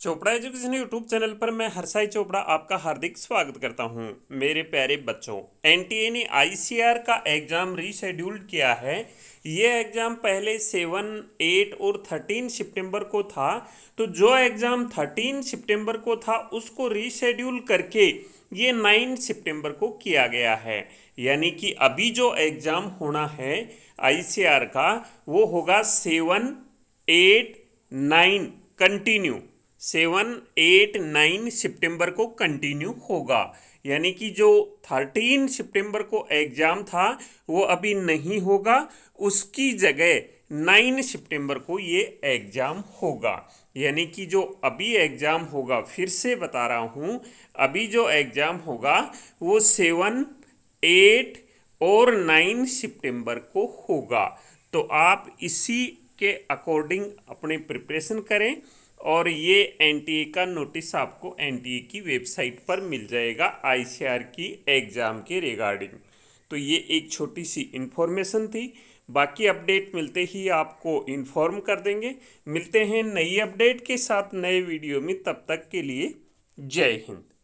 Chopra education YouTube channel पर मैं हरसाई चोपड़ा आपका हार्दिक स्वागत करता हूं मेरे प्यारे बच्चों एनटीए ने आईसीआर का एग्ज़ाम रीशेड्यूल्ड किया है ये एग्ज़ाम पहले सेवन एट और थर्टीन सितंबर को था तो जो एग्ज़ाम थर्टीन सितंबर को था उसको रीशेड्यूल करके ये नाइन सितंबर को किया गया है यानी कि अभी जो एग्ज़ाम होना है आई का वो होगा seven eight nine continue seven eight nine सितंबर को कंटिन्यू होगा यानी कि जो थर्टीन सितंबर को एग्ज़ाम था वो अभी नहीं होगा उसकी जगह नाइन सितंबर को ये एग्ज़ाम होगा यानी कि जो अभी एग्ज़ाम होगा फिर से बता रहा हूँ अभी जो एग्ज़ाम होगा वो सेवन एट और नाइन सितंबर को होगा तो आप इसी के अकॉर्डिंग अपने प्रिपरेशन करें और ये एन का नोटिस आपको एन की वेबसाइट पर मिल जाएगा आई की एग्ज़ाम के रिगार्डिंग तो ये एक छोटी सी इन्फॉर्मेशन थी बाकी अपडेट मिलते ही आपको इन्फॉर्म कर देंगे मिलते हैं नई अपडेट के साथ नए वीडियो में तब तक के लिए जय हिंद